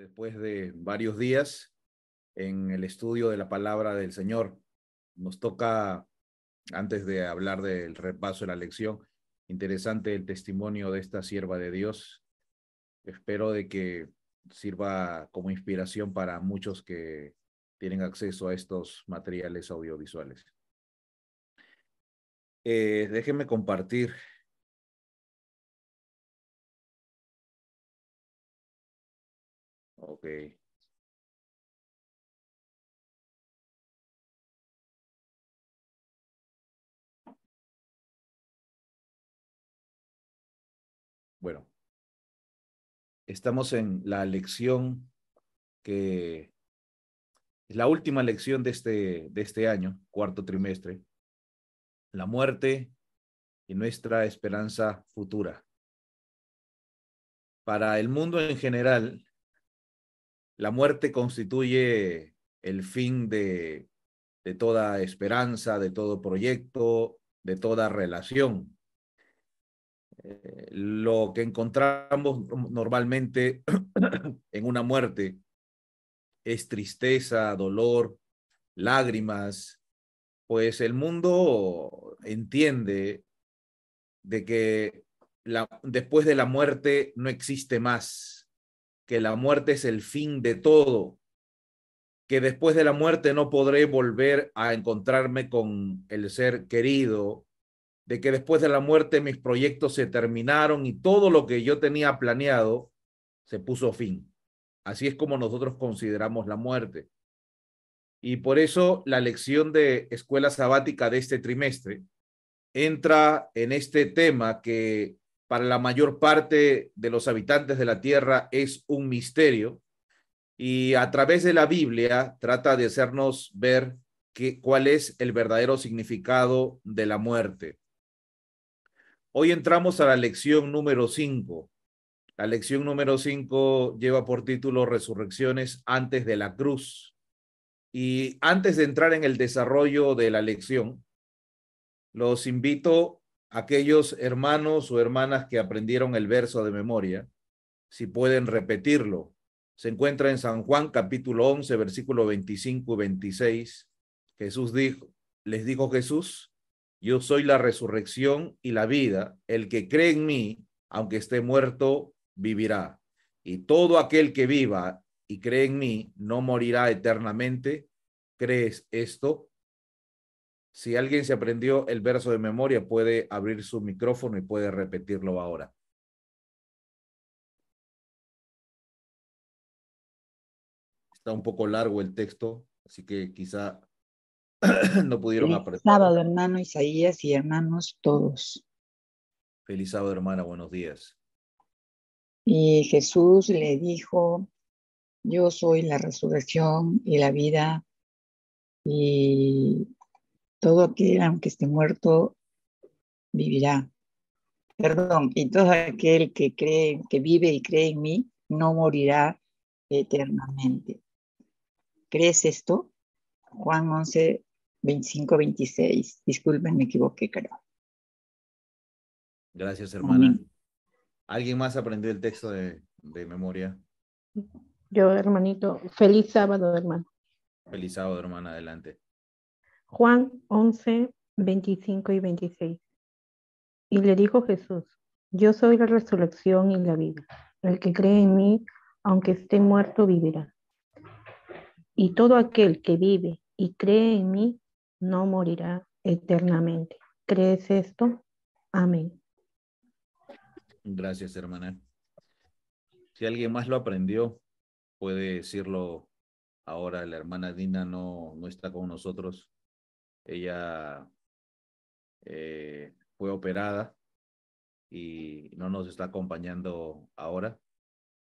después de varios días en el estudio de la palabra del Señor. Nos toca, antes de hablar del repaso de la lección, interesante el testimonio de esta sierva de Dios. Espero de que sirva como inspiración para muchos que tienen acceso a estos materiales audiovisuales. Eh, déjenme compartir Ok. Bueno, estamos en la lección que es la última lección de este, de este año, cuarto trimestre, la muerte y nuestra esperanza futura. Para el mundo en general, la muerte constituye el fin de, toda esperanza, de todo proyecto, de toda relación. Eh, lo que encontramos normalmente en una muerte es tristeza, dolor, lágrimas, pues el mundo entiende de que después de la muerte no existe más, que la muerte es el fin de todo, que después de la muerte no podré volver a encontrarme con el ser querido, de que después de la muerte mis proyectos se terminaron y todo lo que yo tenía planeado se puso fin. Así es como nosotros consideramos la muerte. Y por eso la lección de escuela sabática de este trimestre entra en este tema que para la mayor parte de los habitantes de la tierra es un misterio y a través de la Biblia trata de hacernos ver que, cuál es el verdadero significado de la muerte. Hoy entramos a la lección número 5. La lección número 5 lleva por título Resurrecciones antes de la cruz. Y antes de entrar en el desarrollo de la lección, los invito aquellos hermanos o hermanas que aprendieron el verso de memoria, si pueden repetirlo. Se encuentra en San Juan capítulo 11, versículo 25 y 26. Jesús dijo, les dijo Jesús, yo soy la resurrección y la vida. El que cree en mí, aunque esté muerto, vivirá. Y todo aquel que viva y cree en mí, no morirá eternamente. ¿Crees esto? Si alguien se aprendió el verso de memoria, puede abrir su micrófono y puede repetirlo ahora. Está un poco largo el texto, así que quizá no pudieron aprender. Feliz sábado, hermano Isaías y hermanos todos. Feliz sábado, hermana, buenos días. Y Jesús le dijo, yo soy la resurrección y la vida, y todo aquel, aunque esté muerto, vivirá. Perdón, y todo aquel que cree, que vive y cree en mí, no morirá eternamente. ¿Crees esto? Juan 11, 25, 26. Disculpen, me equivoqué, creo. Gracias, hermana. ¿Alguien más aprendió el texto de memoria? Yo, hermanito. Feliz sábado, hermano. Feliz sábado, hermana. Adelante. Juan 11, 25 y 26. Y le dijo Jesús, yo soy la resurrección y la vida. El que cree en mí, aunque esté muerto, vivirá. Y todo aquel que vive y cree en mí, no morirá eternamente. ¿Crees esto? Amén. Gracias, hermana. Si alguien más lo aprendió, puede decirlo ahora. La hermana Dina no, no está con nosotros ella eh, fue operada y no nos está acompañando ahora.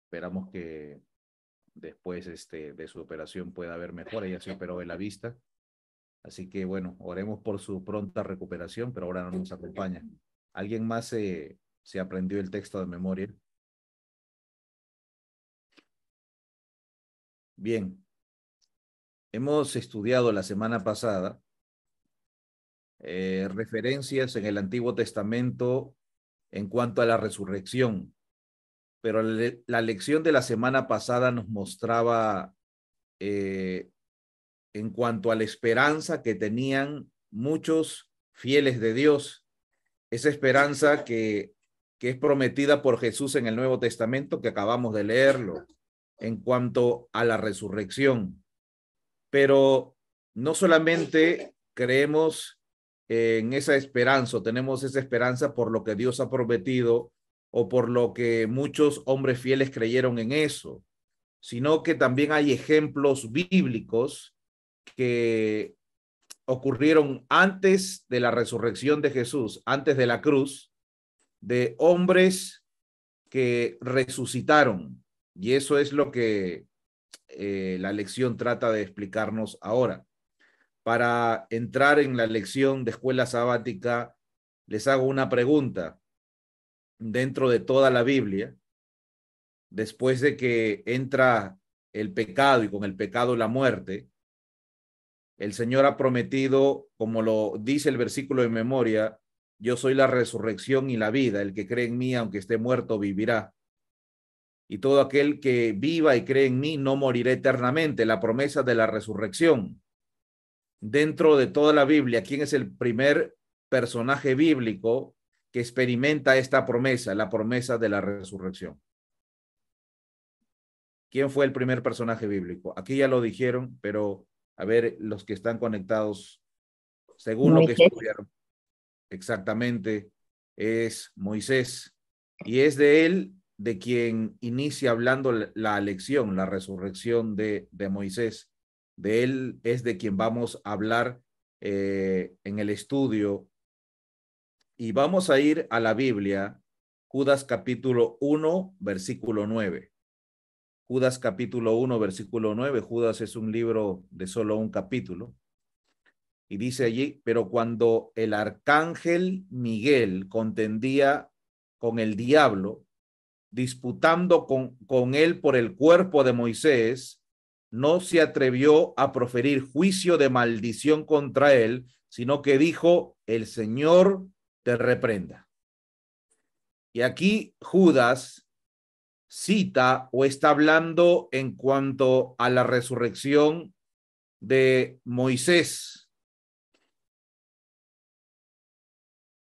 Esperamos que después este, de su operación pueda haber mejor. Ella se operó de la vista. Así que bueno, oremos por su pronta recuperación, pero ahora no nos acompaña. ¿Alguien más se aprendió el texto de memoria? Bien, hemos estudiado la semana pasada eh, referencias en el Antiguo Testamento en cuanto a la resurrección, pero la lección de la semana pasada nos mostraba eh, en cuanto a la esperanza que tenían muchos fieles de Dios, esa esperanza que, que es prometida por Jesús en el Nuevo Testamento, que acabamos de leerlo, en cuanto a la resurrección. Pero no solamente creemos en esa esperanza, tenemos esa esperanza por lo que Dios ha prometido o por lo que muchos hombres fieles creyeron en eso, sino que también hay ejemplos bíblicos que ocurrieron antes de la resurrección de Jesús, antes de la cruz, de hombres que resucitaron. Y eso es lo que eh, la lección trata de explicarnos ahora para entrar en la lección de escuela sabática, les hago una pregunta. Dentro de toda la Biblia, después de que entra el pecado y con el pecado la muerte, el Señor ha prometido, como lo dice el versículo de memoria, yo soy la resurrección y la vida, el que cree en mí, aunque esté muerto, vivirá. Y todo aquel que viva y cree en mí no morirá eternamente, la promesa de la resurrección dentro de toda la Biblia, quién es el primer personaje bíblico que experimenta esta promesa, la promesa de la resurrección. ¿Quién fue el primer personaje bíblico? Aquí ya lo dijeron, pero a ver los que están conectados, según lo que estudiaron, exactamente es Moisés. Y es de él de quien inicia hablando la lección, la resurrección de, de Moisés. De él es de quien vamos a hablar eh, en el estudio. Y vamos a ir a la Biblia, Judas capítulo 1, versículo 9. Judas capítulo 1, versículo 9. Judas es un libro de solo un capítulo. Y dice allí, pero cuando el arcángel Miguel contendía con el diablo, disputando con, con él por el cuerpo de Moisés, no se atrevió a proferir juicio de maldición contra él, sino que dijo, el Señor te reprenda. Y aquí Judas cita o está hablando en cuanto a la resurrección de Moisés.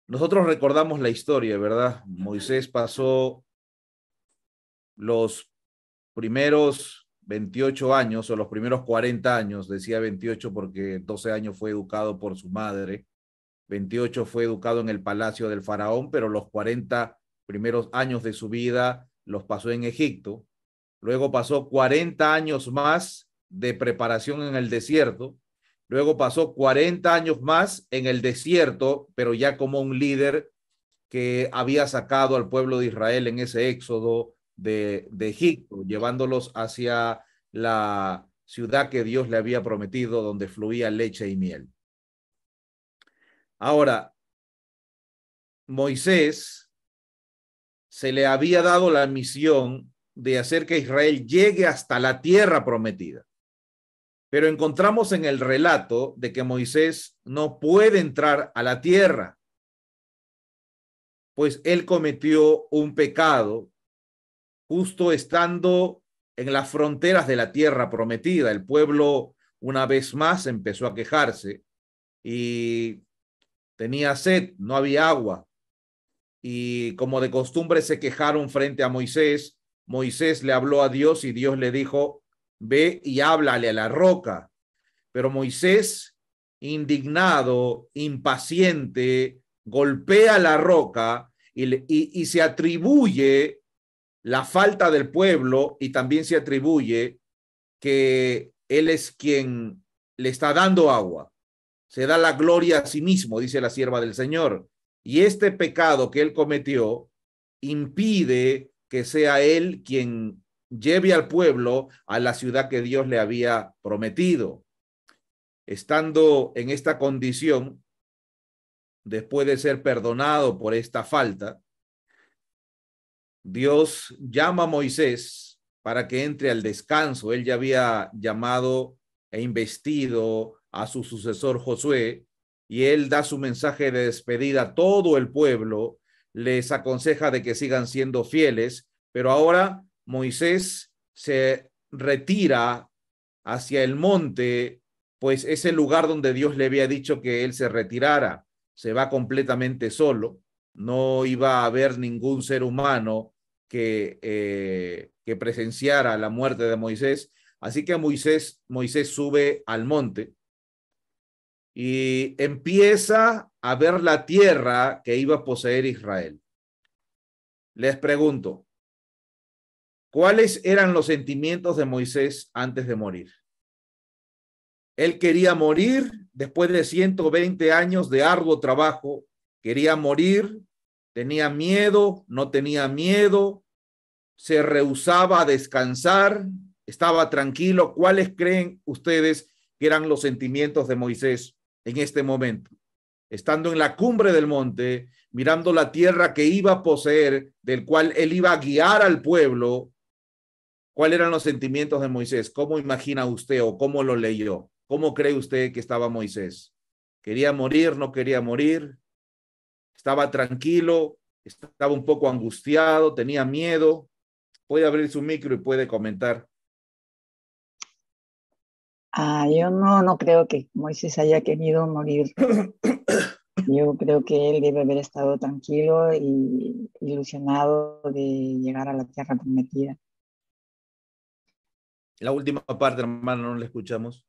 Nosotros recordamos la historia, ¿verdad? Moisés pasó los primeros 28 años o los primeros 40 años, decía 28 porque 12 años fue educado por su madre, 28 fue educado en el palacio del faraón, pero los 40 primeros años de su vida los pasó en Egipto. Luego pasó 40 años más de preparación en el desierto. Luego pasó 40 años más en el desierto, pero ya como un líder que había sacado al pueblo de Israel en ese éxodo, de, Egipto, llevándolos hacia la ciudad que Dios le había prometido, donde fluía leche y miel. Ahora, Moisés se le había dado la misión de hacer que Israel llegue hasta la tierra prometida. Pero encontramos en el relato de que Moisés no puede entrar a la tierra, pues él cometió un pecado justo estando en las fronteras de la tierra prometida. El pueblo una vez más empezó a quejarse y tenía sed, no había agua. Y como de costumbre se quejaron frente a Moisés. Moisés le habló a Dios y Dios le dijo, ve y háblale a la roca. Pero Moisés, indignado, impaciente, golpea la roca y, y se atribuye la falta del pueblo y también se atribuye que él es quien le está dando agua. Se da la gloria a sí mismo, dice la sierva del Señor. Y este pecado que él cometió impide que sea él quien lleve al pueblo a la ciudad que Dios le había prometido. Estando en esta condición, después de ser perdonado por esta falta, Dios llama a Moisés para que entre al descanso. Él ya había llamado e investido a su sucesor Josué y él da su mensaje de despedida a todo el pueblo, les aconseja de que sigan siendo fieles, pero ahora Moisés se retira hacia el monte, pues es el lugar donde Dios le había dicho que él se retirara, se va completamente solo no iba a haber ningún ser humano que, eh, que presenciara la muerte de Moisés. Así que Moisés, Moisés sube al monte y empieza a ver la tierra que iba a poseer Israel. Les pregunto, ¿cuáles eran los sentimientos de Moisés antes de morir? Él quería morir después de 120 años de arduo trabajo quería morir, tenía miedo, no tenía miedo, se rehusaba a descansar, estaba tranquilo. ¿Cuáles creen ustedes que eran los sentimientos de Moisés en este momento? Estando en la cumbre del monte, mirando la tierra que iba a poseer, del cual él iba a guiar al pueblo, ¿cuáles eran los sentimientos de Moisés? ¿Cómo imagina usted o cómo lo leyó? ¿Cómo cree usted que estaba Moisés? ¿Quería morir? ¿No quería morir? Estaba tranquilo, estaba un poco angustiado, tenía miedo. Puede abrir su micro y puede comentar. Ah, yo no, no creo que Moisés haya querido morir. Yo creo que él debe haber estado tranquilo y ilusionado de llegar a la tierra prometida. La última parte, hermano, no la escuchamos.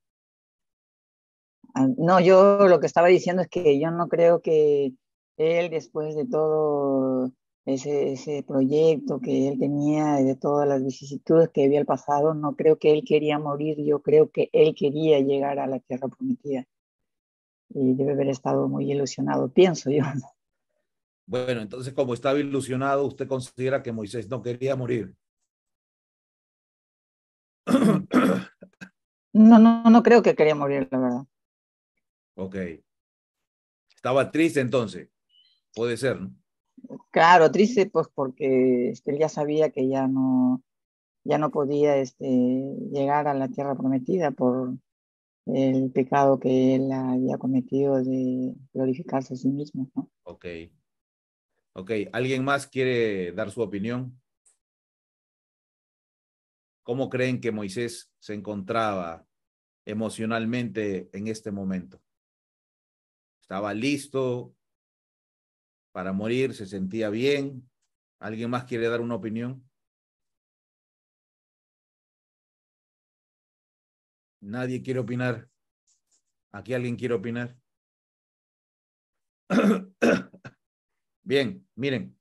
Ah, no, yo lo que estaba diciendo es que yo no creo que él después de todo ese, ese, proyecto que él tenía, de todas las vicisitudes que había pasado, no creo que él quería morir, yo creo que él quería llegar a la tierra prometida. Y debe haber estado muy ilusionado, pienso yo. Bueno, entonces como estaba ilusionado, usted considera que Moisés no quería morir. No, no, no creo que quería morir, la verdad. Ok. Estaba triste entonces. Puede ser, ¿no? Claro, triste, pues porque este, él ya sabía que ya no, ya no podía este, llegar a la tierra prometida por el pecado que él había cometido de glorificarse a sí mismo. ¿no? Ok. Ok, ¿alguien más quiere dar su opinión? ¿Cómo creen que Moisés se encontraba emocionalmente en este momento? ¿Estaba listo? para morir, se sentía bien. ¿Alguien más quiere dar una opinión? Nadie quiere opinar. ¿Aquí alguien quiere opinar? Bien, miren.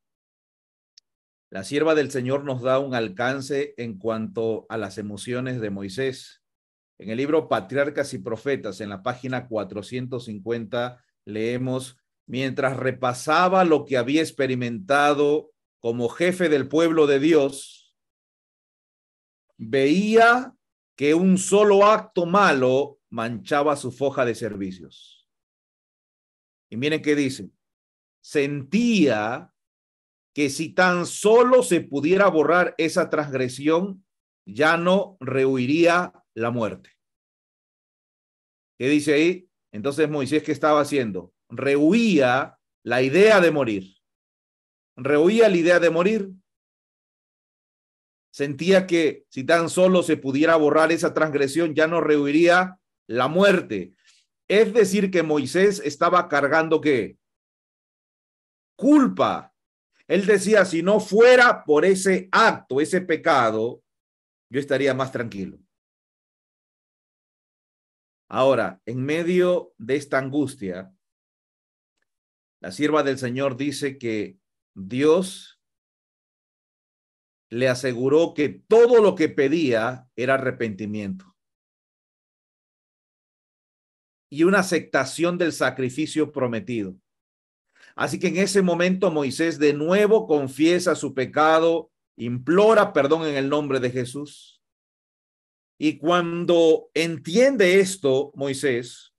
La sierva del Señor nos da un alcance en cuanto a las emociones de Moisés. En el libro Patriarcas y Profetas, en la página 450, leemos mientras repasaba lo que había experimentado como jefe del pueblo de Dios, veía que un solo acto malo manchaba su foja de servicios. Y miren qué dice, sentía que si tan solo se pudiera borrar esa transgresión, ya no rehuiría la muerte. ¿Qué dice ahí? Entonces Moisés, ¿qué estaba haciendo? rehuía la idea de morir. Rehuía la idea de morir. Sentía que si tan solo se pudiera borrar esa transgresión, ya no rehuiría la muerte. Es decir, que Moisés estaba cargando que, Culpa. Él decía, si no fuera por ese acto, ese pecado, yo estaría más tranquilo. Ahora, en medio de esta angustia, la sierva del Señor dice que Dios le aseguró que todo lo que pedía era arrepentimiento y una aceptación del sacrificio prometido. Así que en ese momento Moisés de nuevo confiesa su pecado, implora perdón en el nombre de Jesús. Y cuando entiende esto, Moisés,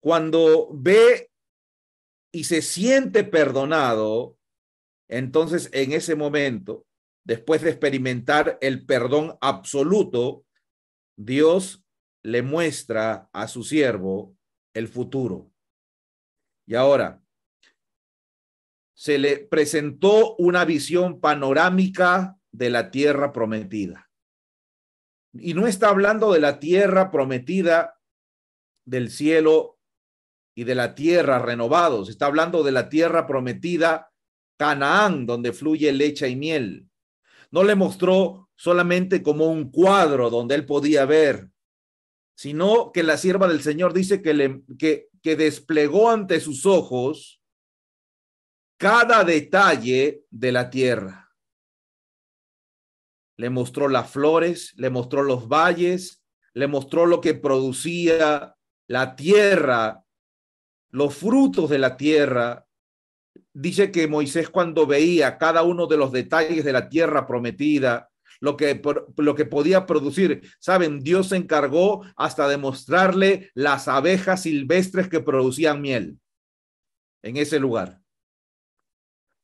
cuando ve y se siente perdonado, entonces en ese momento, después de experimentar el perdón absoluto, Dios le muestra a su siervo el futuro. Y ahora, se le presentó una visión panorámica de la tierra prometida. Y no está hablando de la tierra prometida del cielo y de la tierra renovados. Está hablando de la tierra prometida, Canaán, donde fluye leche y miel. No le mostró solamente como un cuadro donde él podía ver, sino que la sierva del Señor dice que, le, que, que desplegó ante sus ojos cada detalle de la tierra. Le mostró las flores, le mostró los valles, le mostró lo que producía la tierra los frutos de la tierra, dice que Moisés cuando veía cada uno de los detalles de la tierra prometida, lo que, lo que podía producir, saben, Dios se encargó hasta demostrarle las abejas silvestres que producían miel en ese lugar.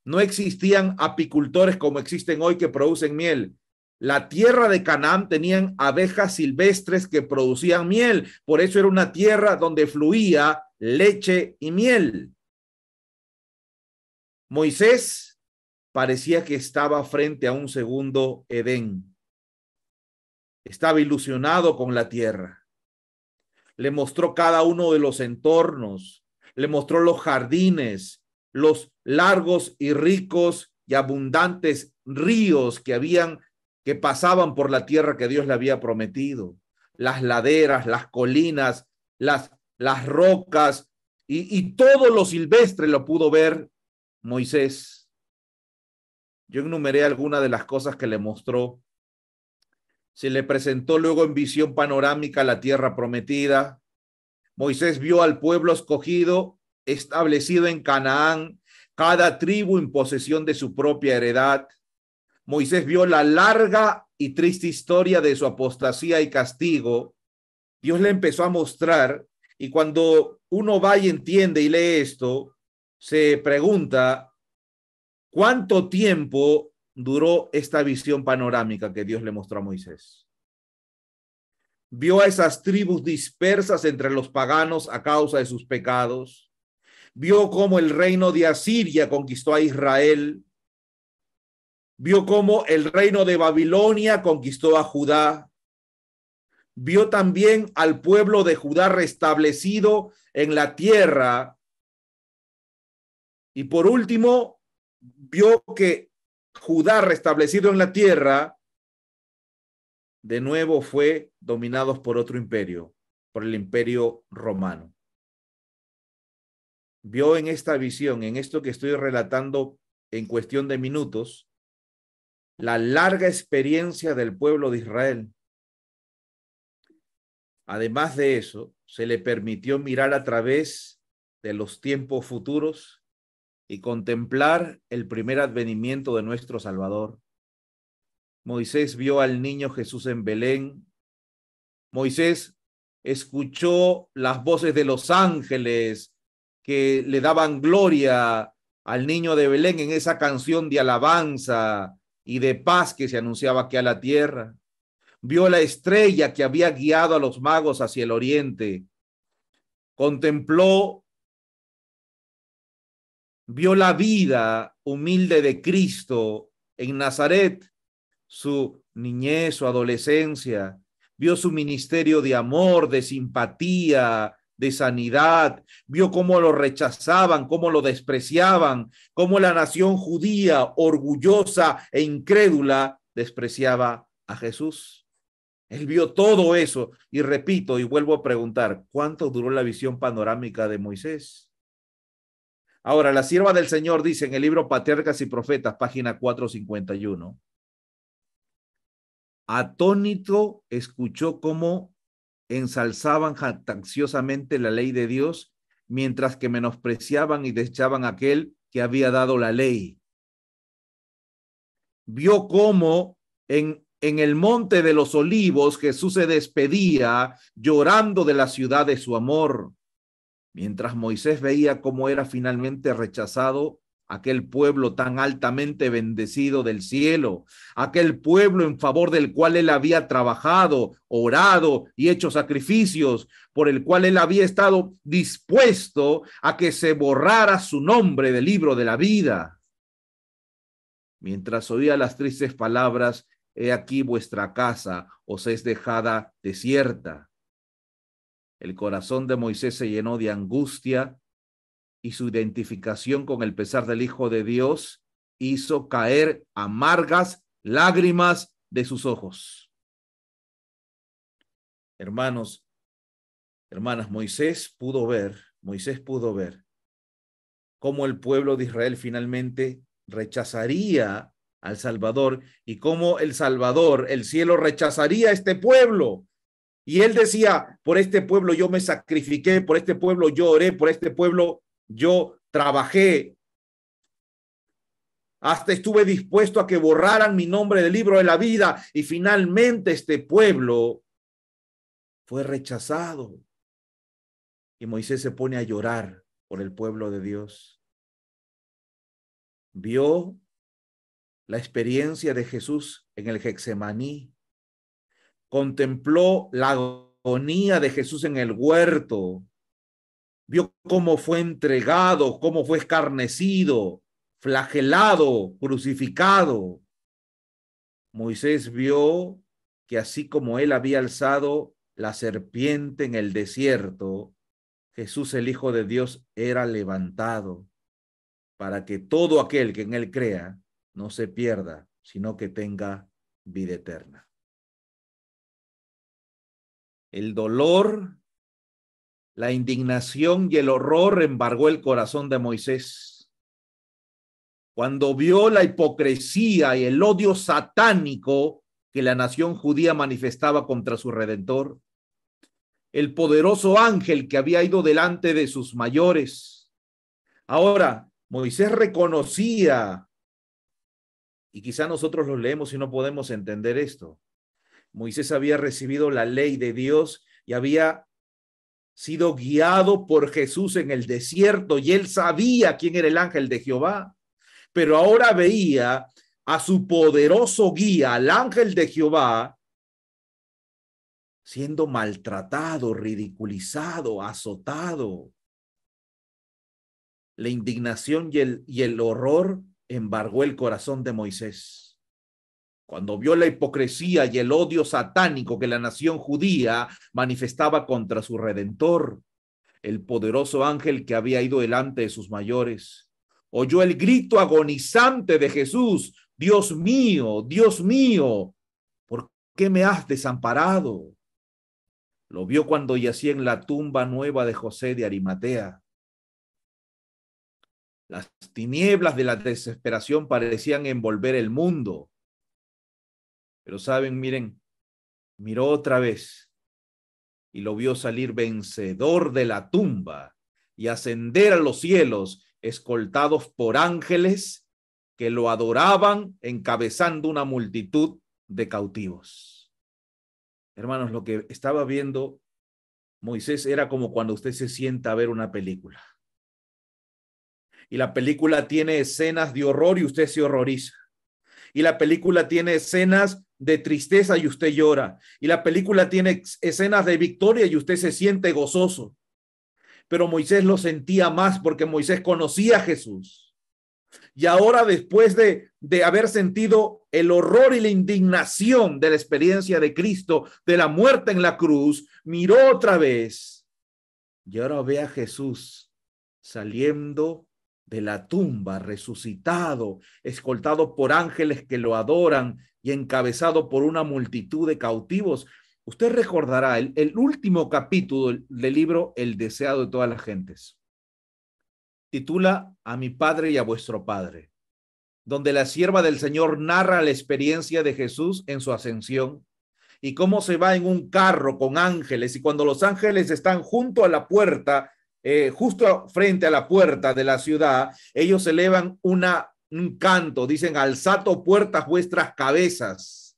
No existían apicultores como existen hoy que producen miel. La tierra de Canaán tenían abejas silvestres que producían miel, por eso era una tierra donde fluía leche y miel. Moisés parecía que estaba frente a un segundo Edén. Estaba ilusionado con la tierra. Le mostró cada uno de los entornos, le mostró los jardines, los largos y ricos y abundantes ríos que habían que pasaban por la tierra que Dios le había prometido, las laderas, las colinas, las, las rocas y, y todo lo silvestre lo pudo ver Moisés. Yo enumeré algunas de las cosas que le mostró. Se le presentó luego en visión panorámica la tierra prometida. Moisés vio al pueblo escogido establecido en Canaán, cada tribu en posesión de su propia heredad. Moisés vio la larga y triste historia de su apostasía y castigo. Dios le empezó a mostrar y cuando uno va y entiende y lee esto, se pregunta, ¿cuánto tiempo duró esta visión panorámica que Dios le mostró a Moisés? Vio a esas tribus dispersas entre los paganos a causa de sus pecados. Vio cómo el reino de Asiria conquistó a Israel Vio cómo el reino de Babilonia conquistó a Judá. Vio también al pueblo de Judá restablecido en la tierra. Y por último, vio que Judá restablecido en la tierra, de nuevo fue dominado por otro imperio, por el imperio romano. Vio en esta visión, en esto que estoy relatando en cuestión de minutos, la larga experiencia del pueblo de Israel. Además de eso, se le permitió mirar a través de los tiempos futuros y contemplar el primer advenimiento de nuestro Salvador. Moisés vio al niño Jesús en Belén. Moisés escuchó las voces de los ángeles que le daban gloria al niño de Belén en esa canción de alabanza y de paz que se anunciaba aquí a la tierra. Vio la estrella que había guiado a los magos hacia el oriente. Contempló, vio la vida humilde de Cristo en Nazaret, su niñez, su adolescencia, vio su ministerio de amor, de simpatía, de sanidad, vio cómo lo rechazaban, cómo lo despreciaban, cómo la nación judía, orgullosa e incrédula, despreciaba a Jesús. Él vio todo eso y repito y vuelvo a preguntar, ¿cuánto duró la visión panorámica de Moisés? Ahora, la sierva del Señor dice en el libro Patriarcas y Profetas, página 451, atónito escuchó cómo ensalzaban jactanciosamente la ley de Dios, mientras que menospreciaban y desechaban aquel que había dado la ley. Vio cómo en, en el monte de los olivos Jesús se despedía llorando de la ciudad de su amor, mientras Moisés veía cómo era finalmente rechazado aquel pueblo tan altamente bendecido del cielo, aquel pueblo en favor del cual él había trabajado, orado y hecho sacrificios, por el cual él había estado dispuesto a que se borrara su nombre del libro de la vida. Mientras oía las tristes palabras, he aquí vuestra casa os es dejada desierta. El corazón de Moisés se llenó de angustia y su identificación con el pesar del Hijo de Dios hizo caer amargas lágrimas de sus ojos. Hermanos, hermanas, Moisés pudo ver, Moisés pudo ver cómo el pueblo de Israel finalmente rechazaría al Salvador y cómo el Salvador, el cielo rechazaría a este pueblo. Y él decía, por este pueblo yo me sacrifiqué, por este pueblo yo por este pueblo yo trabajé, hasta estuve dispuesto a que borraran mi nombre del libro de la vida y finalmente este pueblo fue rechazado. Y Moisés se pone a llorar por el pueblo de Dios. Vio la experiencia de Jesús en el Hexemaní. Contempló la agonía de Jesús en el huerto vio cómo fue entregado, cómo fue escarnecido, flagelado, crucificado. Moisés vio que así como él había alzado la serpiente en el desierto, Jesús el Hijo de Dios era levantado para que todo aquel que en él crea no se pierda, sino que tenga vida eterna. El dolor la indignación y el horror embargó el corazón de Moisés. Cuando vio la hipocresía y el odio satánico que la nación judía manifestaba contra su redentor, el poderoso ángel que había ido delante de sus mayores. Ahora, Moisés reconocía, y quizá nosotros lo leemos y no podemos entender esto, Moisés había recibido la ley de Dios y había sido guiado por Jesús en el desierto y él sabía quién era el ángel de Jehová, pero ahora veía a su poderoso guía, al ángel de Jehová, siendo maltratado, ridiculizado, azotado. La indignación y el, y el horror embargó el corazón de Moisés cuando vio la hipocresía y el odio satánico que la nación judía manifestaba contra su redentor, el poderoso ángel que había ido delante de sus mayores. Oyó el grito agonizante de Jesús, Dios mío, Dios mío, ¿por qué me has desamparado? Lo vio cuando yacía en la tumba nueva de José de Arimatea. Las tinieblas de la desesperación parecían envolver el mundo pero saben, miren, miró otra vez y lo vio salir vencedor de la tumba y ascender a los cielos, escoltados por ángeles que lo adoraban, encabezando una multitud de cautivos. Hermanos, lo que estaba viendo Moisés era como cuando usted se sienta a ver una película. Y la película tiene escenas de horror y usted se horroriza. Y la película tiene escenas de tristeza y usted llora. Y la película tiene escenas de victoria y usted se siente gozoso. Pero Moisés lo sentía más porque Moisés conocía a Jesús. Y ahora, después de, haber sentido el horror y la indignación de la experiencia de Cristo, de la muerte en la cruz, miró otra vez. Y ahora ve a Jesús saliendo de la tumba, resucitado, escoltado por ángeles que lo adoran, y encabezado por una multitud de cautivos. Usted recordará el, último capítulo del, libro El deseado de todas las gentes. Titula A mi padre y a vuestro padre, donde la sierva del Señor narra la experiencia de Jesús en su ascensión y cómo se va en un carro con ángeles y cuando los ángeles están junto a la puerta, eh, justo frente a la puerta de la ciudad, ellos elevan una un canto, dicen, alzad oh puertas vuestras cabezas,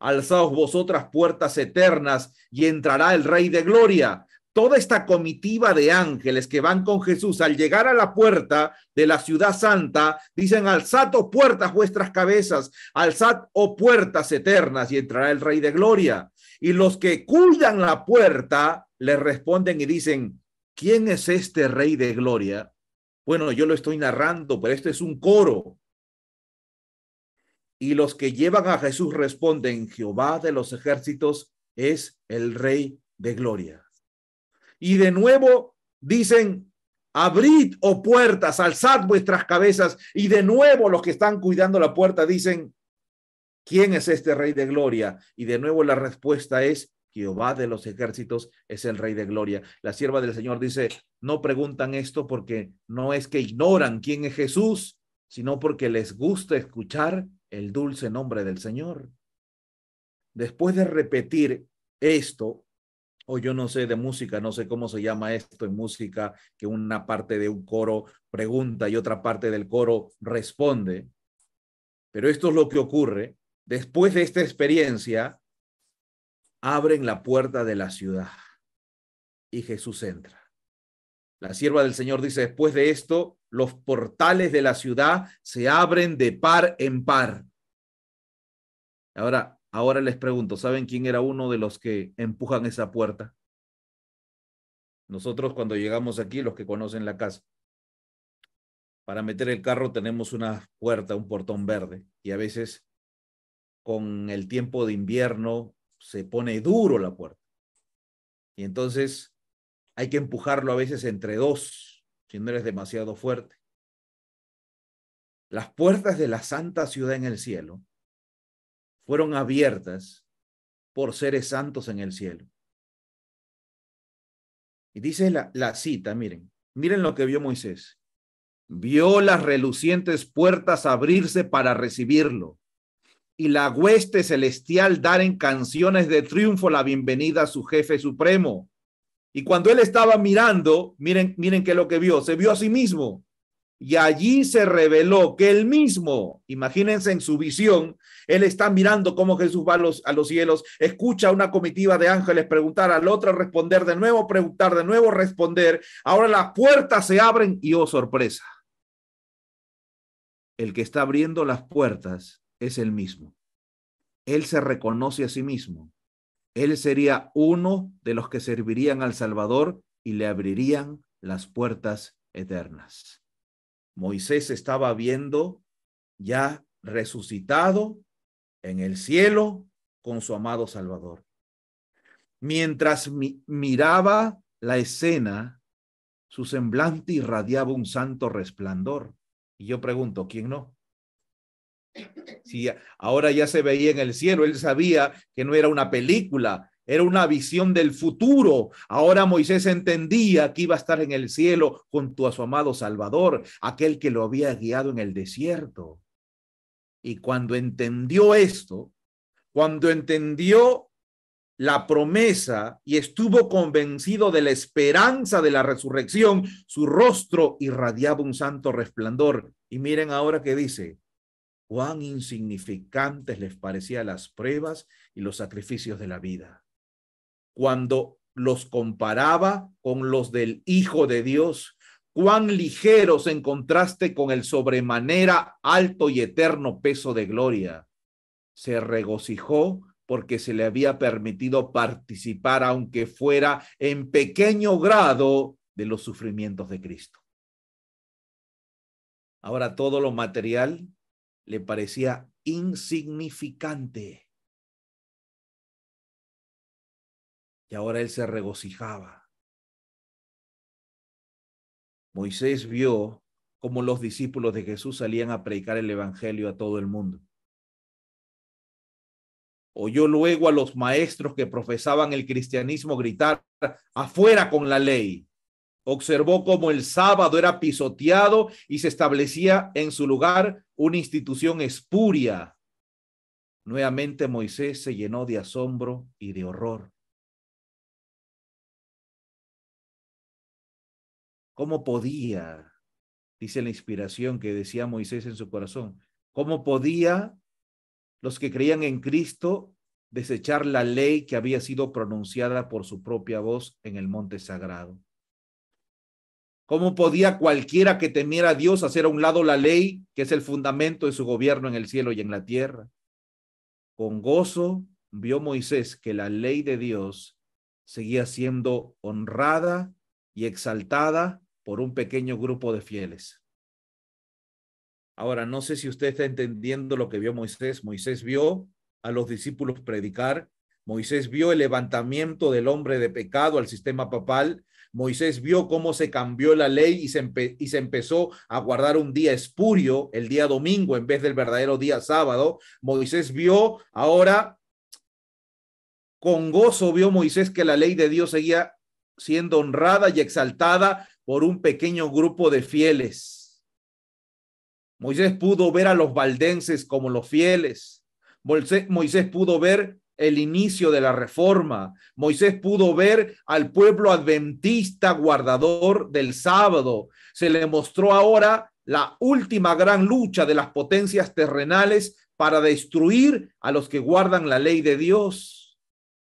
alzaos vosotras puertas eternas y entrará el Rey de Gloria. Toda esta comitiva de ángeles que van con Jesús al llegar a la puerta de la ciudad santa, dicen, alzad oh puertas vuestras cabezas, alzad o oh puertas eternas y entrará el Rey de Gloria. Y los que cuidan la puerta le responden y dicen, ¿quién es este Rey de Gloria? Bueno, yo lo estoy narrando, pero este es un coro. Y los que llevan a Jesús responden, Jehová de los ejércitos es el Rey de gloria. Y de nuevo dicen, abrid o oh puertas, alzad vuestras cabezas. Y de nuevo los que están cuidando la puerta dicen, ¿quién es este Rey de gloria? Y de nuevo la respuesta es, Jehová de los ejércitos es el Rey de gloria. La sierva del Señor dice, no preguntan esto porque no es que ignoran quién es Jesús, sino porque les gusta escuchar el dulce nombre del Señor. Después de repetir esto, o yo no sé de música, no sé cómo se llama esto en música, que una parte de un coro pregunta y otra parte del coro responde, pero esto es lo que ocurre. Después de esta experiencia, abren la puerta de la ciudad y Jesús entra. La sierva del Señor dice, después de esto, los portales de la ciudad se abren de par en par. Ahora, ahora les pregunto, ¿saben quién era uno de los que empujan esa puerta? Nosotros cuando llegamos aquí, los que conocen la casa, para meter el carro tenemos una puerta, un portón verde, y a veces con el tiempo de invierno se pone duro la puerta. Y entonces hay que empujarlo a veces entre dos, si no eres demasiado fuerte. Las puertas de la santa ciudad en el cielo fueron abiertas por seres santos en el cielo. Y dice la, cita, miren, miren lo que vio Moisés. Vio las relucientes puertas abrirse para recibirlo y la hueste celestial dar en canciones de triunfo la bienvenida a su jefe supremo. Y cuando él estaba mirando, miren, miren que lo que vio, se vio a sí mismo. Y allí se reveló que él mismo, imagínense en su visión, él está mirando cómo Jesús va a los, a los cielos, escucha a una comitiva de ángeles preguntar al otro, responder de nuevo, preguntar de nuevo, responder. Ahora las puertas se abren y oh sorpresa, el que está abriendo las puertas es el mismo. Él se reconoce a sí mismo él sería uno de los que servirían al Salvador y le abrirían las puertas eternas. Moisés estaba viendo ya resucitado en el cielo con su amado Salvador. Mientras miraba la escena, su semblante irradiaba un santo resplandor. Y yo pregunto, ¿quién no? Si ahora ya se veía en el cielo, él sabía que no era una película, era una visión del futuro. Ahora Moisés entendía que iba a estar en el cielo junto a su amado Salvador, aquel que lo había guiado en el desierto. Y cuando entendió esto, cuando entendió la promesa y estuvo convencido de la esperanza de la resurrección, su rostro irradiaba un santo resplandor. Y miren ahora que dice, cuán insignificantes les parecían las pruebas y los sacrificios de la vida. Cuando los comparaba con los del Hijo de Dios, cuán ligeros en contraste con el sobremanera alto y eterno peso de gloria. Se regocijó porque se le había permitido participar, aunque fuera en pequeño grado, de los sufrimientos de Cristo. Ahora todo lo material le parecía insignificante. Y ahora él se regocijaba. Moisés vio cómo los discípulos de Jesús salían a predicar el Evangelio a todo el mundo. Oyó luego a los maestros que profesaban el cristianismo gritar, afuera con la ley observó cómo el sábado era pisoteado y se establecía en su lugar una institución espuria. Nuevamente Moisés se llenó de asombro y de horror. ¿Cómo podía, dice la inspiración que decía Moisés en su corazón, cómo podía los que creían en Cristo desechar la ley que había sido pronunciada por su propia voz en el monte sagrado? ¿Cómo podía cualquiera que temiera a Dios hacer a un lado la ley, que es el fundamento de su gobierno en el cielo y en la tierra? Con gozo vio Moisés que la ley de Dios seguía siendo honrada y exaltada por un pequeño grupo de fieles. Ahora, no sé si usted está entendiendo lo que vio Moisés. Moisés vio a los discípulos predicar. Moisés vio el levantamiento del hombre de pecado al sistema papal. Moisés vio cómo se cambió la ley y se, y se empezó a guardar un día espurio, el día domingo, en vez del verdadero día sábado. Moisés vio ahora, con gozo vio Moisés que la ley de Dios seguía siendo honrada y exaltada por un pequeño grupo de fieles. Moisés pudo ver a los valdenses como los fieles. Moisés pudo ver el inicio de la reforma. Moisés pudo ver al pueblo adventista guardador del sábado. Se le mostró ahora la última gran lucha de las potencias terrenales para destruir a los que guardan la ley de Dios.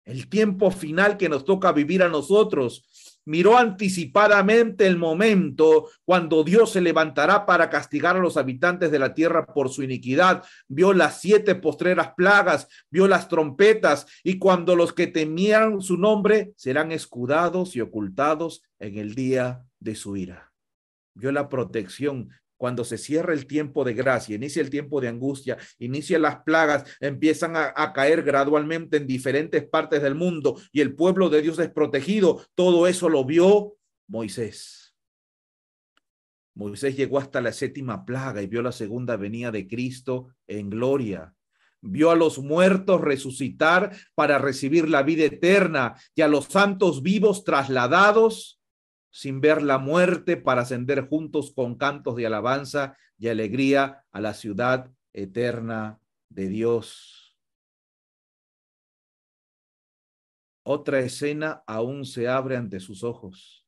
El tiempo final que nos toca vivir a nosotros miró anticipadamente el momento cuando Dios se levantará para castigar a los habitantes de la tierra por su iniquidad. Vio las siete postreras plagas, vio las trompetas y cuando los que temían su nombre serán escudados y ocultados en el día de su ira. Vio la protección cuando se cierra el tiempo de gracia, inicia el tiempo de angustia, inicia las plagas, empiezan a, caer gradualmente en diferentes partes del mundo y el pueblo de Dios es protegido. Todo eso lo vio Moisés. Moisés llegó hasta la séptima plaga y vio la segunda venida de Cristo en gloria vio a los muertos resucitar para recibir la vida eterna y a los santos vivos trasladados sin ver la muerte para ascender juntos con cantos de alabanza y alegría a la ciudad eterna de Dios. Otra escena aún se abre ante sus ojos.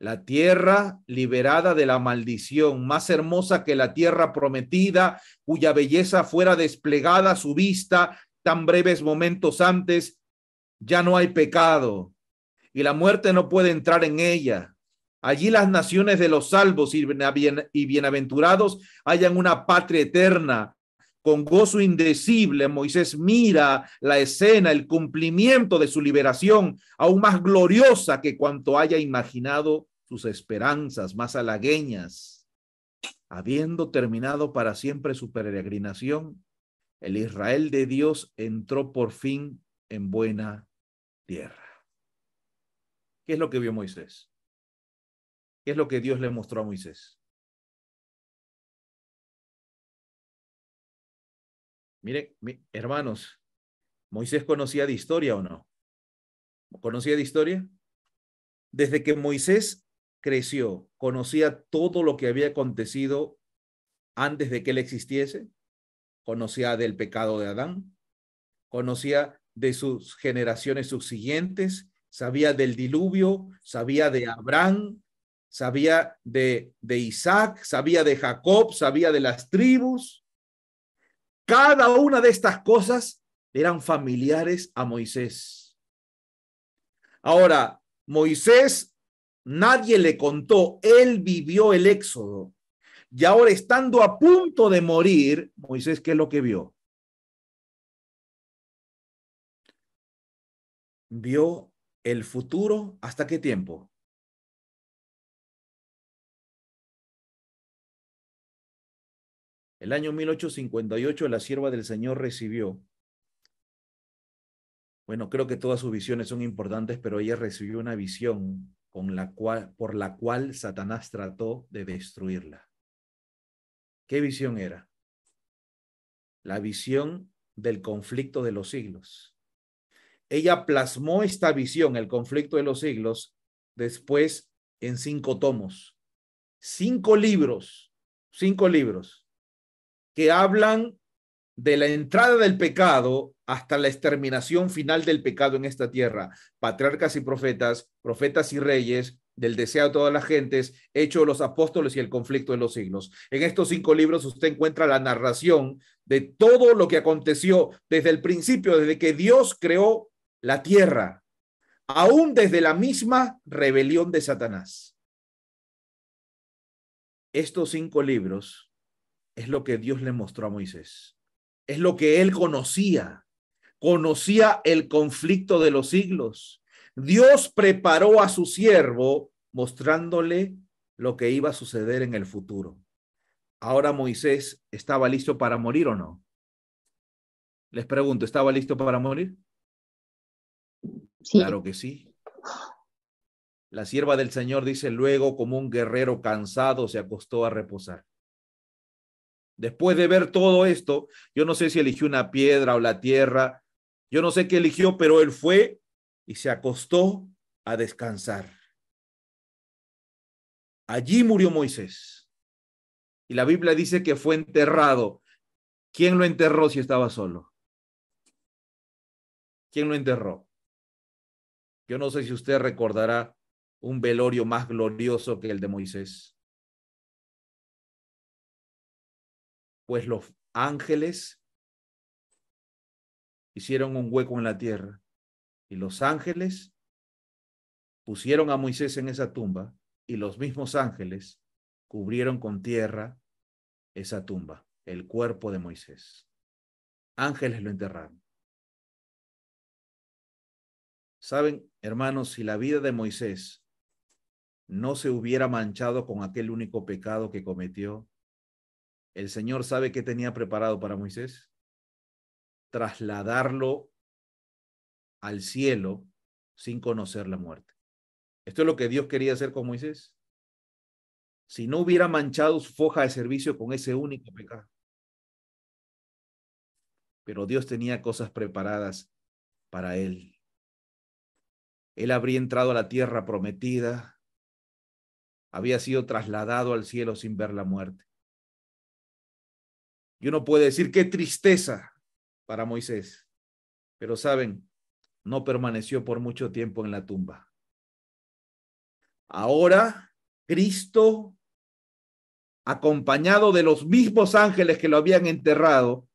La tierra liberada de la maldición, más hermosa que la tierra prometida, cuya belleza fuera desplegada a su vista tan breves momentos antes, ya no hay pecado, y la muerte no puede entrar en ella. Allí las naciones de los salvos y bienaventurados hayan una patria eterna. Con gozo indecible, Moisés mira la escena, el cumplimiento de su liberación, aún más gloriosa que cuanto haya imaginado sus esperanzas más halagueñas. Habiendo terminado para siempre su peregrinación, el Israel de Dios entró por fin en buena tierra. ¿Qué es lo que vio Moisés? ¿Qué es lo que Dios le mostró a Moisés? Miren, hermanos, ¿Moisés conocía de historia o no? ¿Conocía de historia? Desde que Moisés creció, ¿conocía todo lo que había acontecido antes de que él existiese? ¿Conocía del pecado de Adán? ¿Conocía de sus generaciones subsiguientes? sabía del diluvio, sabía de Abraham, sabía de, de Isaac, sabía de Jacob, sabía de las tribus. Cada una de estas cosas eran familiares a Moisés. Ahora, Moisés, nadie le contó, él vivió el éxodo. Y ahora estando a punto de morir, Moisés, ¿qué es lo que vio? Vio el futuro, ¿hasta qué tiempo? El año 1858 la sierva del Señor recibió, bueno, creo que todas sus visiones son importantes, pero ella recibió una visión con la cual, por la cual Satanás trató de destruirla. ¿Qué visión era? La visión del conflicto de los siglos ella plasmó esta visión, el conflicto de los siglos, después en cinco tomos, cinco libros, cinco libros que hablan de la entrada del pecado hasta la exterminación final del pecado en esta tierra. Patriarcas y profetas, profetas y reyes, del deseo de todas las gentes, Hecho de los Apóstoles y el conflicto de los siglos. En estos cinco libros usted encuentra la narración de todo lo que aconteció desde el principio, desde que Dios creó la tierra, aún desde la misma rebelión de Satanás. Estos cinco libros es lo que Dios le mostró a Moisés, es lo que él conocía, conocía el conflicto de los siglos. Dios preparó a su siervo mostrándole lo que iba a suceder en el futuro. Ahora Moisés estaba listo para morir o no? Les pregunto, ¿estaba listo para morir? Claro que sí. La sierva del Señor dice, luego como un guerrero cansado se acostó a reposar. Después de ver todo esto, yo no sé si eligió una piedra o la tierra, yo no sé qué eligió, pero él fue y se acostó a descansar. Allí murió Moisés. Y la Biblia dice que fue enterrado. ¿Quién lo enterró si estaba solo? ¿Quién lo enterró? Yo no sé si usted recordará un velorio más glorioso que el de Moisés. Pues los ángeles hicieron un hueco en la tierra y los ángeles pusieron a Moisés en esa tumba y los mismos ángeles cubrieron con tierra esa tumba, el cuerpo de Moisés. Ángeles lo enterraron. Saben, hermanos, si la vida de Moisés no se hubiera manchado con aquel único pecado que cometió, el Señor sabe qué tenía preparado para Moisés. Trasladarlo al cielo sin conocer la muerte. Esto es lo que Dios quería hacer con Moisés. Si no hubiera manchado su foja de servicio con ese único pecado. Pero Dios tenía cosas preparadas para él. Él habría entrado a la tierra prometida, había sido trasladado al cielo sin ver la muerte. Y uno puede decir, qué tristeza para Moisés. Pero saben, no permaneció por mucho tiempo en la tumba. Ahora Cristo, acompañado de los mismos ángeles que lo habían enterrado,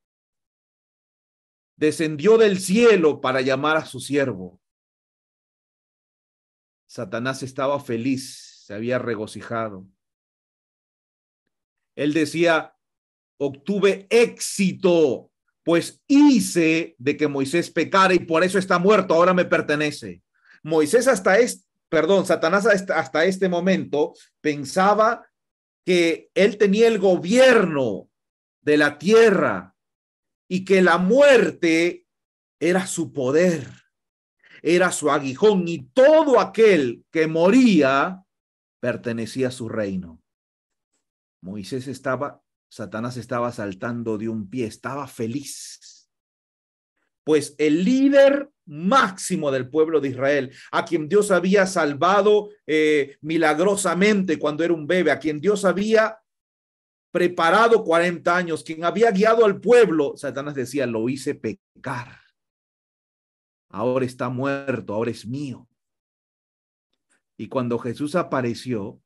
descendió del cielo para llamar a su siervo, Satanás estaba feliz, se había regocijado. Él decía, obtuve éxito, pues hice de que Moisés pecara y por eso está muerto, ahora me pertenece. Moisés hasta este, perdón, Satanás hasta este momento pensaba que él tenía el gobierno de la tierra y que la muerte era su poder era su aguijón y todo aquel que moría pertenecía a su reino. Moisés estaba, Satanás estaba saltando de un pie, estaba feliz. Pues el líder máximo del pueblo de Israel, a quien Dios había salvado eh, milagrosamente cuando era un bebé, a quien Dios había preparado 40 años, quien había guiado al pueblo, Satanás decía, lo hice pecar ahora está muerto, ahora es mío. Y cuando Jesús apareció,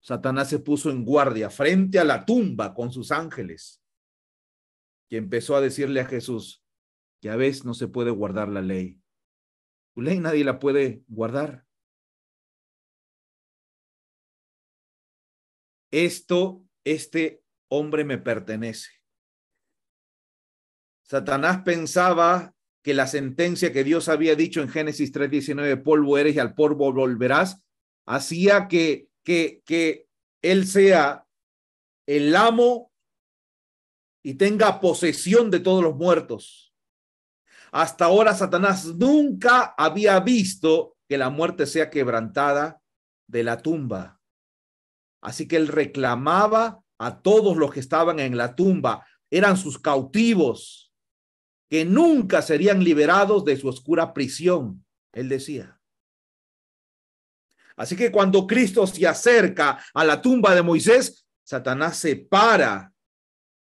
Satanás se puso en guardia frente a la tumba con sus ángeles y empezó a decirle a Jesús, ya ves, no se puede guardar la ley. Tu ley nadie la puede guardar. Esto, este hombre me pertenece. Satanás pensaba que la sentencia que Dios había dicho en Génesis 3:19, polvo eres y al polvo volverás, hacía que, que, que Él sea el amo y tenga posesión de todos los muertos. Hasta ahora Satanás nunca había visto que la muerte sea quebrantada de la tumba. Así que él reclamaba a todos los que estaban en la tumba, eran sus cautivos que nunca serían liberados de su oscura prisión, él decía. Así que cuando Cristo se acerca a la tumba de Moisés, Satanás se para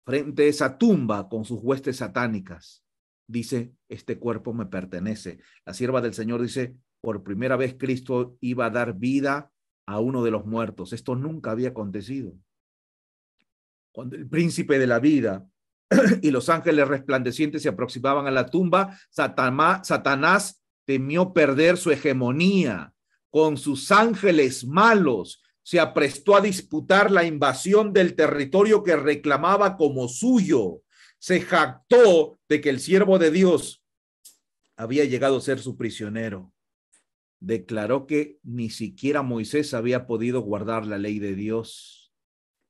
frente a esa tumba con sus huestes satánicas. Dice, este cuerpo me pertenece. La sierva del Señor dice, por primera vez Cristo iba a dar vida a uno de los muertos. Esto nunca había acontecido. Cuando el príncipe de la vida y los ángeles resplandecientes se aproximaban a la tumba, Satanás temió perder su hegemonía. Con sus ángeles malos se aprestó a disputar la invasión del territorio que reclamaba como suyo. Se jactó de que el siervo de Dios había llegado a ser su prisionero. Declaró que ni siquiera Moisés había podido guardar la ley de Dios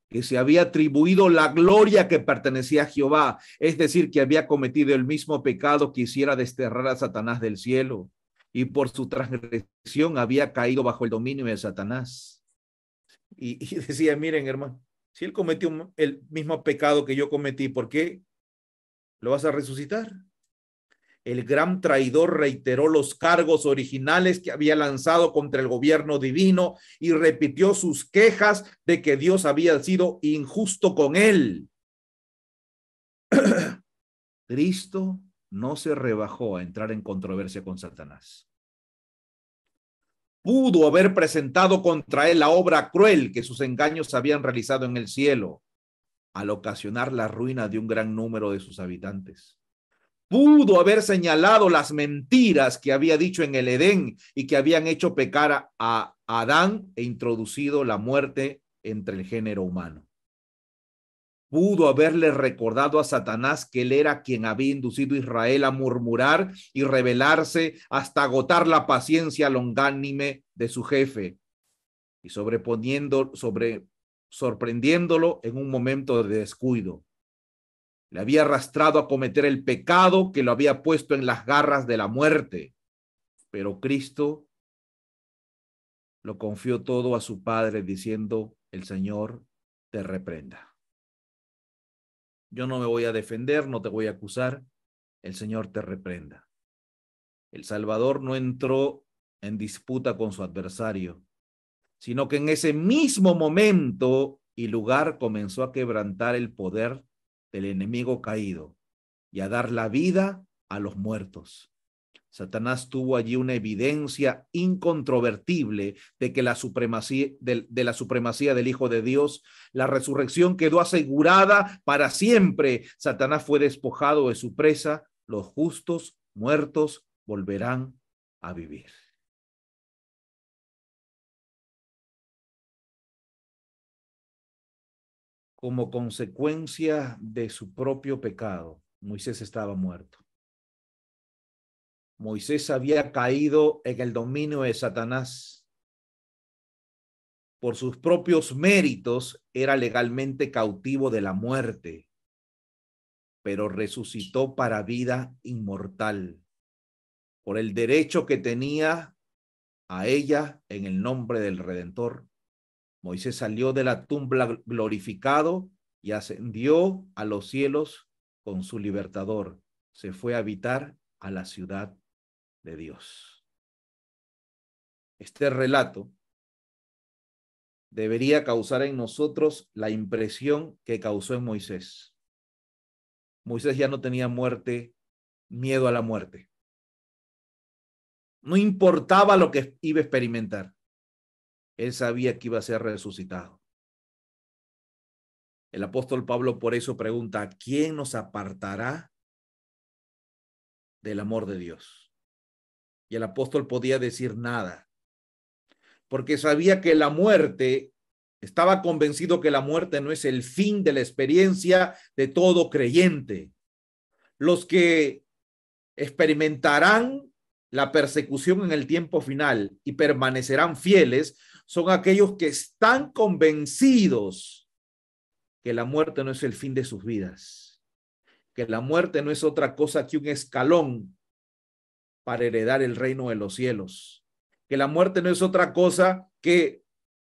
que se había atribuido la gloria que pertenecía a Jehová, es decir, que había cometido el mismo pecado que hiciera desterrar a Satanás del cielo, y por su transgresión había caído bajo el dominio de Satanás. Y, decía, miren hermano, si él cometió el mismo pecado que yo cometí, ¿por qué lo vas a resucitar? el gran traidor reiteró los cargos originales que había lanzado contra el gobierno divino y repitió sus quejas de que Dios había sido injusto con él. Cristo no se rebajó a entrar en controversia con Satanás. Pudo haber presentado contra él la obra cruel que sus engaños habían realizado en el cielo al ocasionar la ruina de un gran número de sus habitantes pudo haber señalado las mentiras que había dicho en el Edén y que habían hecho pecar a Adán e introducido la muerte entre el género humano. Pudo haberle recordado a Satanás que él era quien había inducido a Israel a murmurar y rebelarse hasta agotar la paciencia longánime de su jefe y sobreponiendo sobre sorprendiéndolo en un momento de descuido le había arrastrado a cometer el pecado que lo había puesto en las garras de la muerte. Pero Cristo lo confió todo a su Padre diciendo, el Señor te reprenda. Yo no me voy a defender, no te voy a acusar, el Señor te reprenda. El Salvador no entró en disputa con su adversario, sino que en ese mismo momento y lugar comenzó a quebrantar el poder del enemigo caído y a dar la vida a los muertos. Satanás tuvo allí una evidencia incontrovertible de que la supremacía de, la supremacía del Hijo de Dios, la resurrección quedó asegurada para siempre. Satanás fue despojado de su presa, los justos muertos volverán a vivir. como consecuencia de su propio pecado. Moisés estaba muerto. Moisés había caído en el dominio de Satanás. Por sus propios méritos era legalmente cautivo de la muerte, pero resucitó para vida inmortal, por el derecho que tenía a ella en el nombre del Redentor Moisés salió de la tumba glorificado y ascendió a los cielos con su libertador. Se fue a habitar a la ciudad de Dios. Este relato debería causar en nosotros la impresión que causó en Moisés. Moisés ya no tenía muerte, miedo a la muerte. No importaba lo que iba a experimentar él sabía que iba a ser resucitado. El apóstol Pablo por eso pregunta, ¿quién nos apartará del amor de Dios? Y el apóstol podía decir nada, porque sabía que la muerte, estaba convencido que la muerte no es el fin de la experiencia de todo creyente. Los que experimentarán la persecución en el tiempo final y permanecerán fieles son aquellos que están convencidos que la muerte no es el fin de sus vidas, que la muerte no es otra cosa que un escalón para heredar el reino de los cielos, que la muerte no es otra cosa que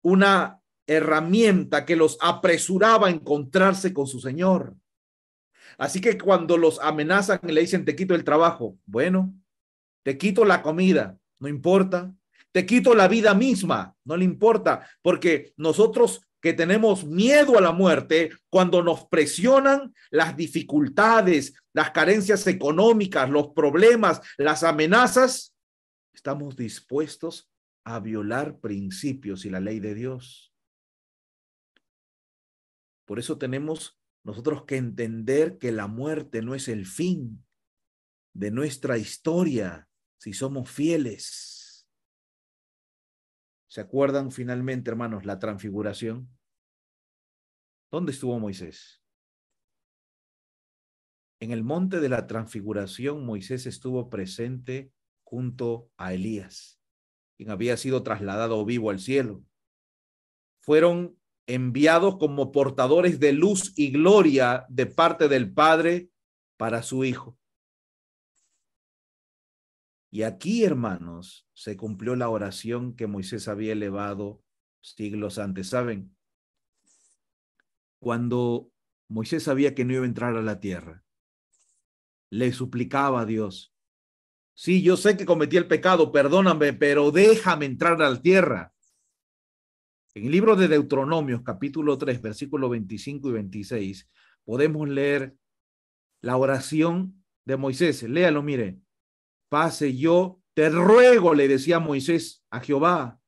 una herramienta que los apresuraba a encontrarse con su Señor. Así que cuando los amenazan y le dicen, te quito el trabajo, bueno, te quito la comida, no importa, te quito la vida misma, no le importa, porque nosotros que tenemos miedo a la muerte, cuando nos presionan las dificultades, las carencias económicas, los problemas, las amenazas, estamos dispuestos a violar principios y la ley de Dios. Por eso tenemos nosotros que entender que la muerte no es el fin de nuestra historia si somos fieles ¿Se acuerdan finalmente, hermanos, la transfiguración? ¿Dónde estuvo Moisés? En el monte de la transfiguración, Moisés estuvo presente junto a Elías, quien había sido trasladado vivo al cielo. Fueron enviados como portadores de luz y gloria de parte del Padre para su Hijo. Y aquí, hermanos, se cumplió la oración que Moisés había elevado siglos antes. ¿Saben? Cuando Moisés sabía que no iba a entrar a la tierra, le suplicaba a Dios, sí, yo sé que cometí el pecado, perdóname, pero déjame entrar a la tierra. En el libro de Deuteronomios, capítulo 3, versículos 25 y 26, podemos leer la oración de Moisés. Léalo, mire pase yo, te ruego, le decía Moisés a Jehová,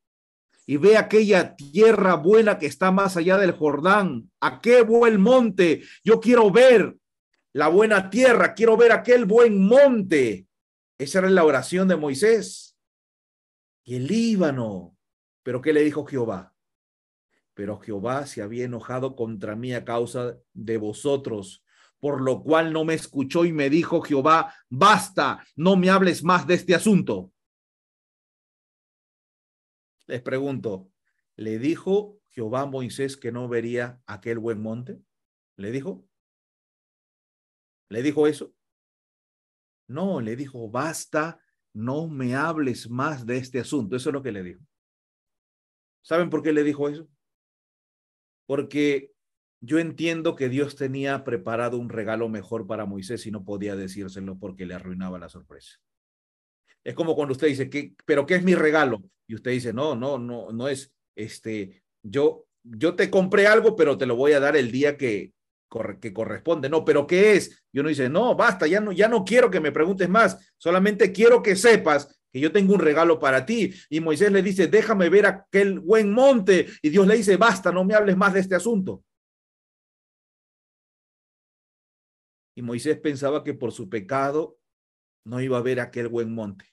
y ve aquella tierra buena que está más allá del Jordán, aquel buen monte, yo quiero ver la buena tierra, quiero ver aquel buen monte. Esa era la oración de Moisés. Y el Líbano. Pero ¿qué le dijo Jehová? Pero Jehová se había enojado contra mí a causa de vosotros por lo cual no me escuchó y me dijo Jehová, basta, no me hables más de este asunto. Les pregunto, ¿le dijo Jehová a Moisés que no vería aquel buen monte? ¿Le dijo? ¿Le dijo eso? No, le dijo, basta, no me hables más de este asunto. Eso es lo que le dijo. ¿Saben por qué le dijo eso? Porque yo entiendo que Dios tenía preparado un regalo mejor para Moisés y no podía decírselo porque le arruinaba la sorpresa. Es como cuando usted dice, ¿pero qué es mi regalo? Y usted dice, no, no, no, no es, este, yo, yo te compré algo, pero te lo voy a dar el día que, que corresponde. No, pero ¿qué es? Y uno dice, no, basta, ya no, ya no quiero que me preguntes más, solamente quiero que sepas que yo tengo un regalo para ti. Y Moisés le dice, déjame ver aquel buen monte. Y Dios le dice, basta, no me hables más de este asunto. Y Moisés pensaba que por su pecado no iba a ver aquel buen monte.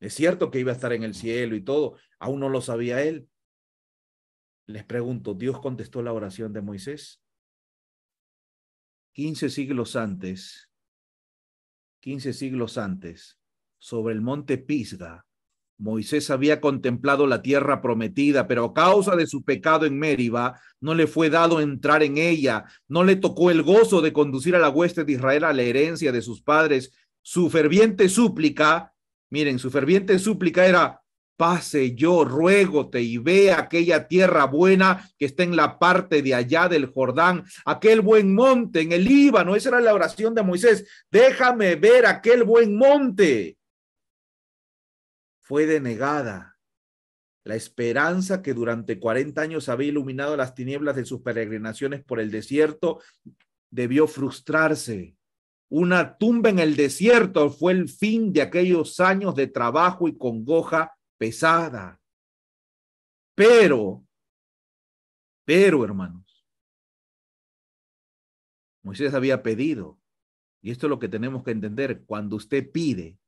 Es cierto que iba a estar en el cielo y todo, aún no lo sabía él. Les pregunto, ¿Dios contestó la oración de Moisés? 15 siglos antes, 15 siglos antes, sobre el monte Pisga, Moisés había contemplado la tierra prometida, pero a causa de su pecado en Mérida no le fue dado entrar en ella, no le tocó el gozo de conducir a la hueste de Israel a la herencia de sus padres. Su ferviente súplica, miren, su ferviente súplica era, pase yo, ruégote y ve aquella tierra buena que está en la parte de allá del Jordán, aquel buen monte en el Líbano. Esa era la oración de Moisés. Déjame ver aquel buen monte fue denegada. La esperanza que durante 40 años había iluminado las tinieblas de sus peregrinaciones por el desierto debió frustrarse. Una tumba en el desierto fue el fin de aquellos años de trabajo y congoja pesada. Pero, pero hermanos, Moisés había pedido, y esto es lo que tenemos que entender, cuando usted pide,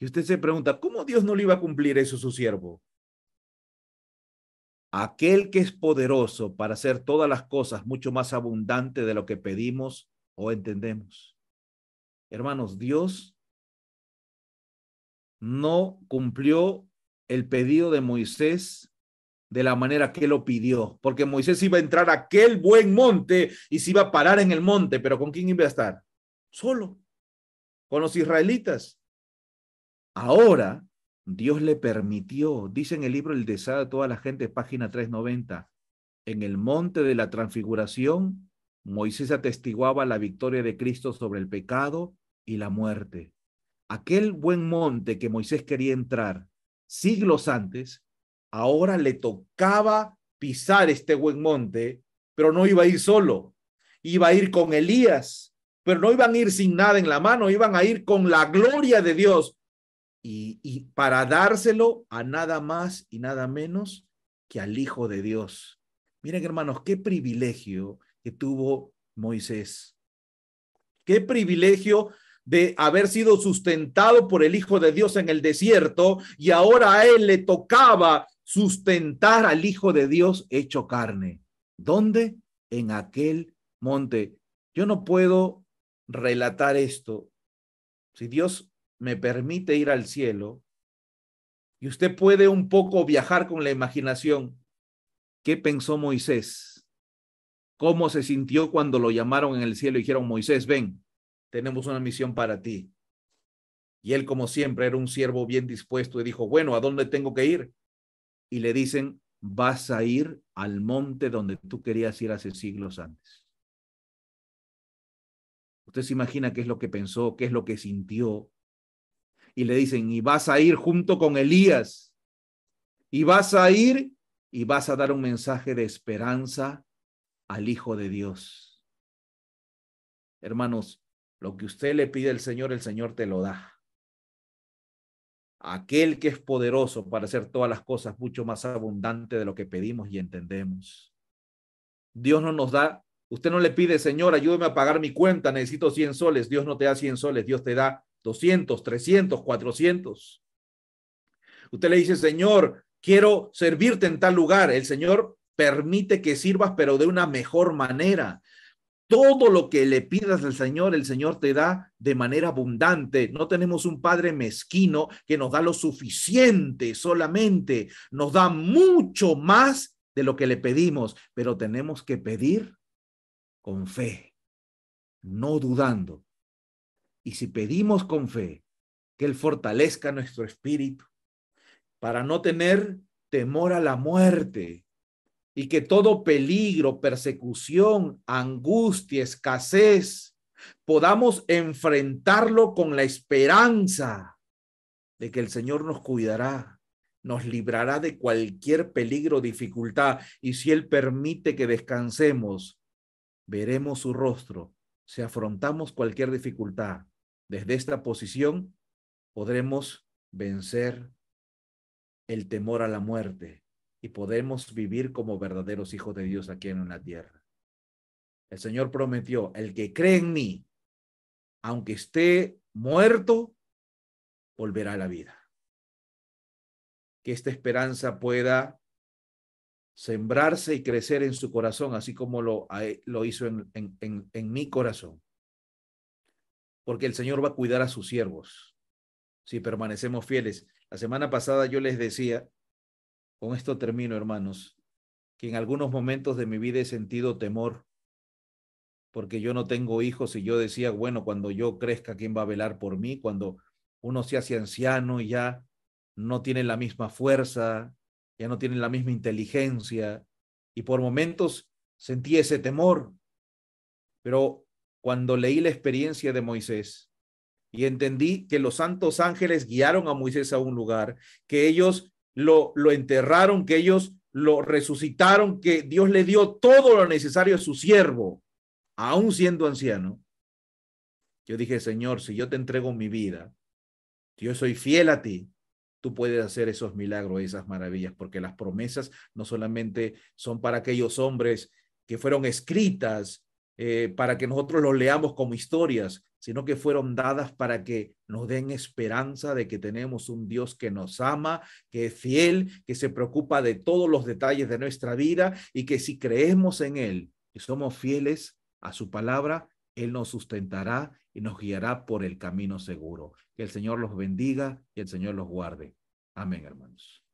y usted se pregunta, ¿cómo Dios no le iba a cumplir eso a su siervo? Aquel que es poderoso para hacer todas las cosas mucho más abundante de lo que pedimos o entendemos. Hermanos, Dios no cumplió el pedido de Moisés de la manera que lo pidió, porque Moisés iba a entrar a aquel buen monte y se iba a parar en el monte, pero ¿con quién iba a estar? Solo, con los israelitas. Ahora Dios le permitió, dice en el libro El Deseo de toda la gente, página 390, en el monte de la transfiguración, Moisés atestiguaba la victoria de Cristo sobre el pecado y la muerte. Aquel buen monte que Moisés quería entrar siglos antes, ahora le tocaba pisar este buen monte, pero no iba a ir solo, iba a ir con Elías, pero no iban a ir sin nada en la mano, iban a ir con la gloria de Dios y, para dárselo a nada más y nada menos que al Hijo de Dios. Miren hermanos, qué privilegio que tuvo Moisés. Qué privilegio de haber sido sustentado por el Hijo de Dios en el desierto y ahora a él le tocaba sustentar al Hijo de Dios hecho carne. ¿Dónde? En aquel monte. Yo no puedo relatar esto. Si Dios me permite ir al cielo y usted puede un poco viajar con la imaginación. ¿Qué pensó Moisés? ¿Cómo se sintió cuando lo llamaron en el cielo y dijeron, Moisés, ven, tenemos una misión para ti? Y él, como siempre, era un siervo bien dispuesto y dijo, bueno, ¿a dónde tengo que ir? Y le dicen, vas a ir al monte donde tú querías ir hace siglos antes. Usted se imagina qué es lo que pensó, qué es lo que sintió, y le dicen, y vas a ir junto con Elías, y vas a ir y vas a dar un mensaje de esperanza al Hijo de Dios. Hermanos, lo que usted le pide al Señor, el Señor te lo da. Aquel que es poderoso para hacer todas las cosas mucho más abundante de lo que pedimos y entendemos. Dios no nos da, usted no le pide, Señor, ayúdame a pagar mi cuenta, necesito 100 soles. Dios no te da 100 soles, Dios te da 200, 300, 400. Usted le dice, Señor, quiero servirte en tal lugar. El Señor permite que sirvas, pero de una mejor manera. Todo lo que le pidas al Señor, el Señor te da de manera abundante. No tenemos un Padre mezquino que nos da lo suficiente solamente. Nos da mucho más de lo que le pedimos, pero tenemos que pedir con fe, no dudando, y si pedimos con fe que Él fortalezca nuestro espíritu para no tener temor a la muerte y que todo peligro, persecución, angustia, escasez, podamos enfrentarlo con la esperanza de que el Señor nos cuidará, nos librará de cualquier peligro, dificultad, y si Él permite que descansemos, veremos su rostro, si afrontamos cualquier dificultad, desde esta posición podremos vencer el temor a la muerte y podemos vivir como verdaderos hijos de Dios aquí en la tierra. El Señor prometió, el que cree en mí, aunque esté muerto, volverá a la vida. Que esta esperanza pueda sembrarse y crecer en su corazón, así como lo, hizo en mi corazón porque el Señor va a cuidar a sus siervos si permanecemos fieles. La semana pasada yo les decía, con esto termino, hermanos, que en algunos momentos de mi vida he sentido temor, porque yo no tengo hijos y yo decía, bueno, cuando yo crezca, ¿quién va a velar por mí? Cuando uno se hace anciano y ya no tiene la misma fuerza, ya no tiene la misma inteligencia, y por momentos sentí ese temor, pero cuando leí la experiencia de Moisés y entendí que los santos ángeles guiaron a Moisés a un lugar, que ellos lo, lo enterraron, que ellos lo resucitaron, que Dios le dio todo lo necesario a su siervo, aún siendo anciano. Yo dije, Señor, si yo te entrego mi vida, yo soy fiel a ti, tú puedes hacer esos milagros, esas maravillas, porque las promesas no solamente son para aquellos hombres que fueron escritas eh, para que nosotros los leamos como historias, sino que fueron dadas para que nos den esperanza de que tenemos un Dios que nos ama, que es fiel, que se preocupa de todos los detalles de nuestra vida y que si creemos en Él y somos fieles a su palabra, Él nos sustentará y nos guiará por el camino seguro. Que el Señor los bendiga y el Señor los guarde. Amén, hermanos.